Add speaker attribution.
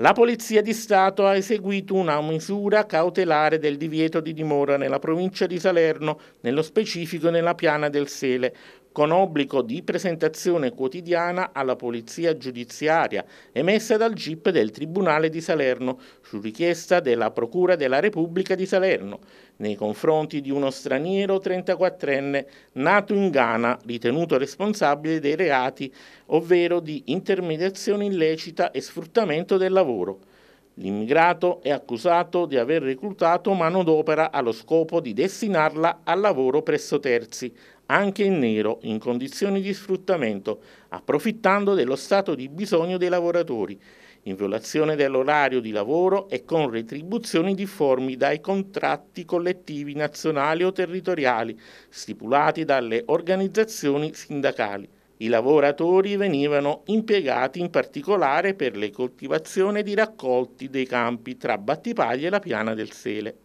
Speaker 1: La Polizia di Stato ha eseguito una misura cautelare del divieto di dimora nella provincia di Salerno, nello specifico nella piana del Sele, con obbligo di presentazione quotidiana alla polizia giudiziaria emessa dal GIP del Tribunale di Salerno su richiesta della Procura della Repubblica di Salerno nei confronti di uno straniero 34enne nato in Ghana ritenuto responsabile dei reati ovvero di intermediazione illecita e sfruttamento del lavoro. L'immigrato è accusato di aver reclutato manodopera allo scopo di destinarla al lavoro presso terzi, anche in nero, in condizioni di sfruttamento, approfittando dello stato di bisogno dei lavoratori, in violazione dell'orario di lavoro e con retribuzioni difformi dai contratti collettivi nazionali o territoriali stipulati dalle organizzazioni sindacali. I lavoratori venivano impiegati in particolare per le coltivazioni di raccolti dei campi tra Battipaglia e la piana del Sele.